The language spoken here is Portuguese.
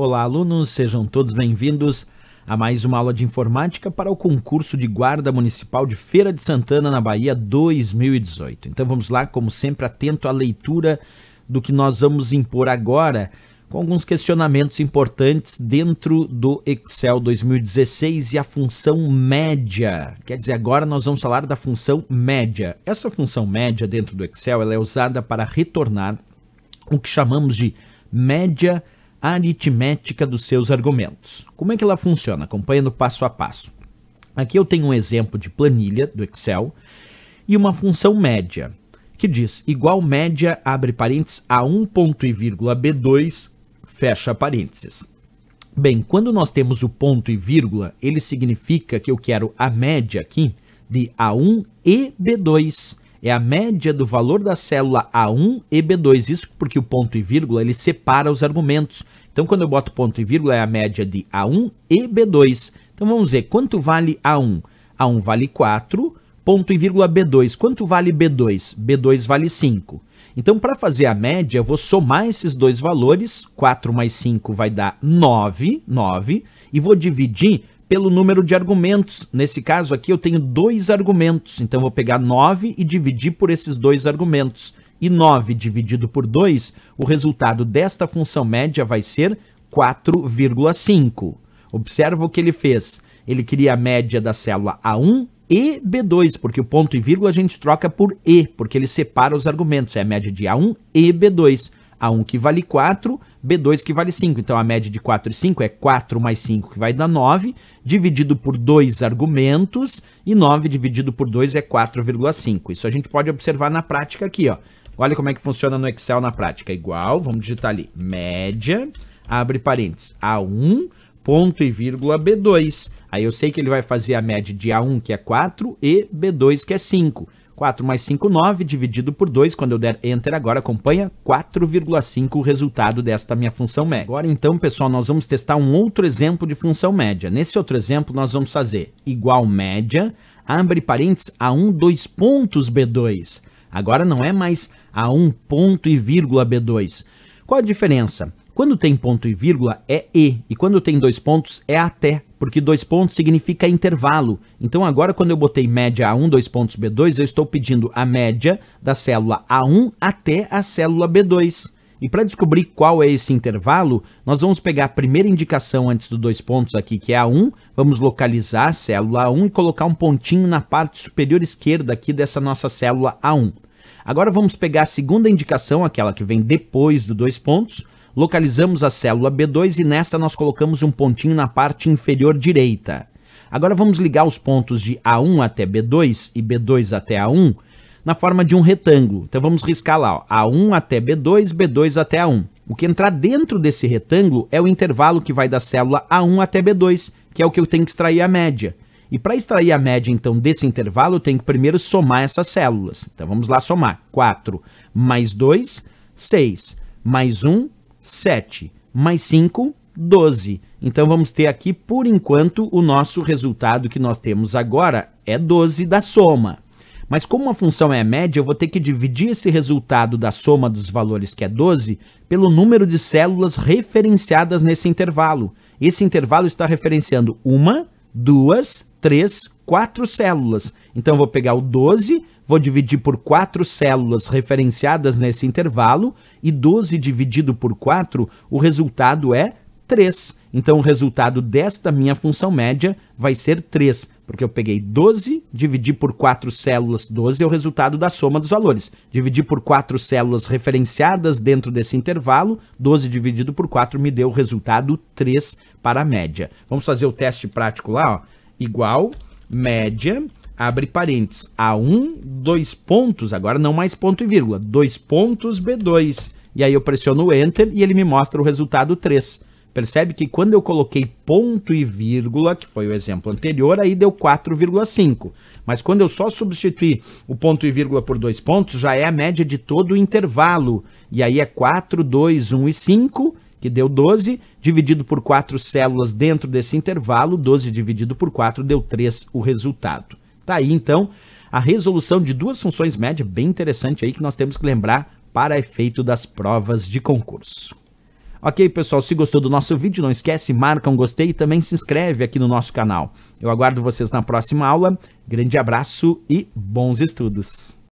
Olá, alunos, sejam todos bem-vindos a mais uma aula de informática para o concurso de Guarda Municipal de Feira de Santana, na Bahia 2018. Então vamos lá, como sempre, atento à leitura do que nós vamos impor agora, com alguns questionamentos importantes dentro do Excel 2016 e a função média. Quer dizer, agora nós vamos falar da função média. Essa função média dentro do Excel ela é usada para retornar o que chamamos de média aritmética dos seus argumentos. Como é que ela funciona? Acompanhando passo a passo. Aqui eu tenho um exemplo de planilha do Excel e uma função média, que diz igual média, abre parênteses, a 1 ponto e vírgula B2, fecha parênteses. Bem, quando nós temos o ponto e vírgula, ele significa que eu quero a média aqui de A1 e B2 é a média do valor da célula A1 e B2. Isso porque o ponto e vírgula ele separa os argumentos. Então, quando eu boto ponto e vírgula, é a média de A1 e B2. Então, vamos ver, quanto vale A1? A1 vale 4, ponto e vírgula B2. Quanto vale B2? B2 vale 5. Então, para fazer a média, eu vou somar esses dois valores, 4 mais 5 vai dar 9, 9, e vou dividir pelo número de argumentos. Nesse caso aqui, eu tenho dois argumentos, então vou pegar 9 e dividir por esses dois argumentos. E 9 dividido por 2, o resultado desta função média vai ser 4,5. Observa o que ele fez. Ele queria a média da célula A1, e B2, porque o ponto e vírgula a gente troca por E, porque ele separa os argumentos. É a média de A1 e B2. A1 que vale 4, B2 que vale 5. Então a média de 4 e 5 é 4 mais 5 que vai dar 9, dividido por dois argumentos, e 9 dividido por 2 é 4,5. Isso a gente pode observar na prática aqui, ó. Olha como é que funciona no Excel na prática. Igual, vamos digitar ali, média, abre parênteses, A1, ponto e vírgula B2. Aí eu sei que ele vai fazer a média de A1, que é 4, e B2, que é 5. 4 mais 5, 9, dividido por 2, quando eu der Enter agora, acompanha 4,5 o resultado desta minha função média. Agora então, pessoal, nós vamos testar um outro exemplo de função média. Nesse outro exemplo, nós vamos fazer igual média, abre parênteses, A1, 2 pontos B2. Agora não é mais A1 ponto e vírgula B2. Qual a diferença? Quando tem ponto e vírgula é E, e quando tem dois pontos é até porque dois pontos significa intervalo. Então agora quando eu botei média A1, dois pontos B2, eu estou pedindo a média da célula A1 até a célula B2. E para descobrir qual é esse intervalo, nós vamos pegar a primeira indicação antes dos dois pontos aqui, que é A1, vamos localizar a célula A1 e colocar um pontinho na parte superior esquerda aqui dessa nossa célula A1. Agora vamos pegar a segunda indicação, aquela que vem depois dos dois pontos, Localizamos a célula B2 e nessa nós colocamos um pontinho na parte inferior direita. Agora vamos ligar os pontos de A1 até B2 e B2 até A1 na forma de um retângulo. Então vamos riscar lá, ó, A1 até B2, B2 até A1. O que entrar dentro desse retângulo é o intervalo que vai da célula A1 até B2, que é o que eu tenho que extrair a média. E para extrair a média, então, desse intervalo, eu tenho que primeiro somar essas células. Então vamos lá somar. 4 mais 2, 6. Mais 1, 7 mais 5, 12. Então vamos ter aqui, por enquanto, o nosso resultado que nós temos agora é 12 da soma. Mas como a função é média, eu vou ter que dividir esse resultado da soma dos valores, que é 12, pelo número de células referenciadas nesse intervalo. Esse intervalo está referenciando uma, duas, 3, 4 células. Então eu vou pegar o 12, vou dividir por 4 células referenciadas nesse intervalo, e 12 dividido por 4, o resultado é 3. Então o resultado desta minha função média vai ser 3, porque eu peguei 12, dividi por 4 células, 12 é o resultado da soma dos valores. Dividi por 4 células referenciadas dentro desse intervalo, 12 dividido por 4 me deu o resultado 3 para a média. Vamos fazer o teste prático lá, ó igual, média, abre parênteses, A1, dois pontos, agora não mais ponto e vírgula, dois pontos B2. E aí eu pressiono o Enter e ele me mostra o resultado 3. Percebe que quando eu coloquei ponto e vírgula, que foi o exemplo anterior, aí deu 4,5. Mas quando eu só substituí o ponto e vírgula por dois pontos, já é a média de todo o intervalo. E aí é 4, 2, 1 e 5 que deu 12, dividido por 4 células dentro desse intervalo, 12 dividido por 4 deu 3 o resultado. Tá aí então a resolução de duas funções média bem interessante aí que nós temos que lembrar para efeito das provas de concurso. Ok, pessoal, se gostou do nosso vídeo, não esquece, marca um gostei e também se inscreve aqui no nosso canal. Eu aguardo vocês na próxima aula. Grande abraço e bons estudos!